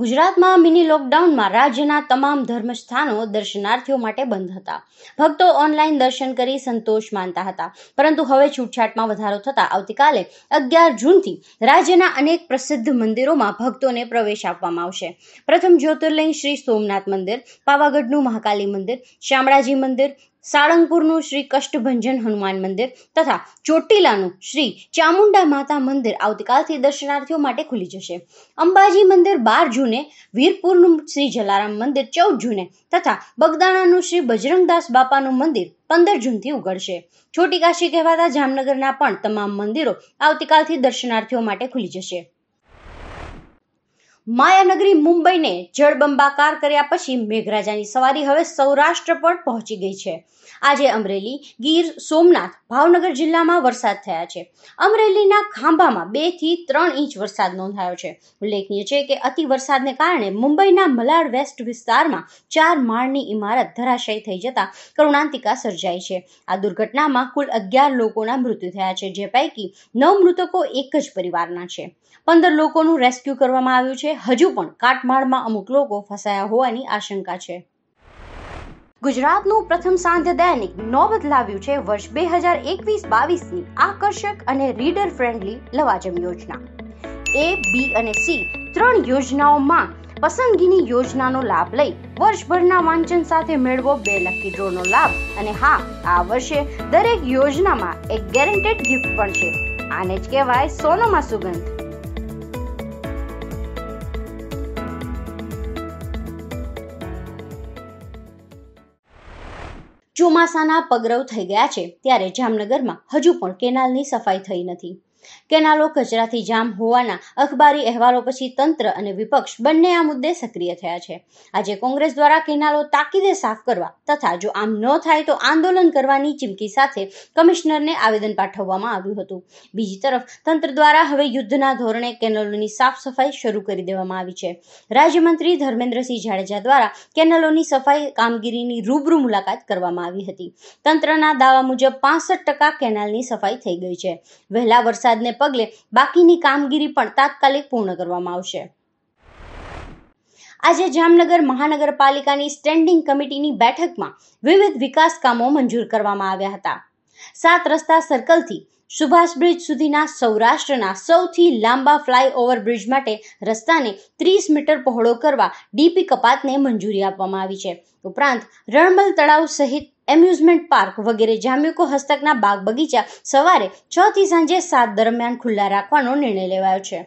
ગુજરાતમાં મિની લોકડાઉનમાં રાજ્યના તમામ ધર્મસ્થાનો દર્શનાર્થીઓ માટે બંધ હતા ભક્તો ઓનલાઈન દર્શન કરી સંતોષ માનતા હતા પરંતુ હવે છૂટછાટમાં વધારો થતા આવતીકાલે અગિયાર જૂનથી રાજ્યના અનેક પ્રસિદ્ધ મંદિરોમાં ભક્તોને પ્રવેશ આપવામાં આવશે પ્રથમ જ્યોતિર્લિંગ શ્રી સોમનાથ મંદિર પાવાગઢનું મહાકાલી મંદિર શામળાજી મંદિર સાળંગપુરનું શ્રી કષ્ટભંજન હનુમાન મંદિર તથા ચોટીલાનું શ્રી ચામુંડા માતા મંદિર આવતીકાલથી દર્શનાર્થીઓ માટે ખુલી જશે અંબાજી મંદિર બાર જૂને વીરપુરનું શ્રી જલારામ મંદિર ચૌદ જૂને તથા બગદાણાનું શ્રી બજરંગદાસ બાપાનું મંદિર પંદર જૂનથી ઉગડશે છોટી કાશી કહેવાતા જામનગરના પણ તમામ મંદિરો આવતીકાલથી દર્શનાર્થીઓ માટે ખુલી જશે માયાનગરી મુંબઈને જળબંબાકાર કર્યા પછી મેઘરાજાની સવારી હવે સૌરાષ્ટ્ર પણ પહોંચી ગઈ છે આજે અમરેલી ગીર સોમનાથ ભાવનગર જિલ્લામાં વરસાદ થયા છે અમરેલીના ખાંભામાં બે થી ત્રણ ઇંચ વરસાદ નોંધાયો છે ઉલ્લેખનીય છે કે અતિ વરસાદને કારણે મુંબઈના મલાડ વેસ્ટ વિસ્તારમાં ચાર માળની ઇમારત ધરાશયી થઈ જતા કરુણાંતિકા સર્જાઈ છે આ દુર્ઘટનામાં કુલ અગિયાર લોકોના મૃત્યુ થયા છે જે પૈકી નવ મૃતકો એક જ પરિવારના છે પંદર લોકોનું રેસ્ક્યુ કરવામાં આવ્યું છે હજુ પણ કાટમાળમાં અમુક લોકો ફસાયા હોવાની આશંકા છે ગુજરાતનું પ્રથમ સાંધ્ય દૈનિક નોબત લાવ્યું છે વર્ષ બે હજાર એકવીસ બાવીસની આકર્ષક અને રીડર ફ્રેન્ડલી લવાજમ યોજના એ બી અને સી ત્રણ યોજનાઓમાં પસંદગીની યોજનાનો લાભ લઈ વર્ષભરના વાંચન સાથે મેળવો બે લકી ડ્રોનો લાભ અને હા આ વર્ષે દરેક યોજનામાં એક ગેરંટેડ ગિફ્ટ પણ છે આને જ કહેવાય સોનામાં સુગંધ ચોમાસાના પગરવ થઈ ગયા છે ત્યારે જામનગરમાં હજુ પણ કેનાલની સફાઈ થઈ નથી કેનાલો કચરાથી જામ હોવાના અખબારી અહેવાલો પછી તંત્ર અને વિપક્ષ બંને આ મુદ્દે સક્રિય થયા છે આજે કોંગ્રેસ દ્વારા કેનાલો તાકીદે સાફ કરવા તથા જો આમ ન થાય તો આંદોલન કરવાની ચીમકી સાથે કમિશનરને આવેદન પાઠવવામાં આવ્યું હતું બીજી તરફ તંત્ર દ્વારા હવે યુદ્ધના ધોરણે કેનાલોની સાફ સફાઈ શરૂ કરી દેવામાં આવી છે રાજ્યમંત્રી ધર્મેન્દ્રસિંહ જાડેજા દ્વારા કેનાલોની સફાઈ કામગીરીની રૂબરૂ મુલાકાત કરવામાં આવી હતી તંત્રના દાવા મુજબ પાસઠ ટકા કેનાલની સફાઈ થઈ ગઈ છે વહેલા વરસાદ વરસાદને પગલે બાકીની કામગીરી પણ તાત્કાલિક પૂર્ણ કરવામાં આવશે આજે જામનગર મહાનગરપાલિકાની સ્ટેન્ડિંગ કમિટીની બેઠકમાં વિવિધ વિકાસ કામો મંજૂર કરવામાં આવ્યા હતા સાત રસ્તા સર્કલથી સુભાષ બ્રિજ સુધીના સૌરાષ્ટ્રના સૌથી લાંબા ફ્લાયઓવર બ્રિજ માટે રસ્તાને ત્રીસ મીટર પહોળો કરવા ડીપી કપાતને મંજૂરી આપવામાં આવી છે ઉપરાંત રણમલ તળાવ સહિત એમ્યુઝમેન્ટ પાર્ક વગેરે જામ્યુકો હસ્તકના બાગ બગીચા સવારે છ થી સાંજે સાત દરમિયાન ખુલ્લા રાખવાનો નિર્ણય લેવાયો છે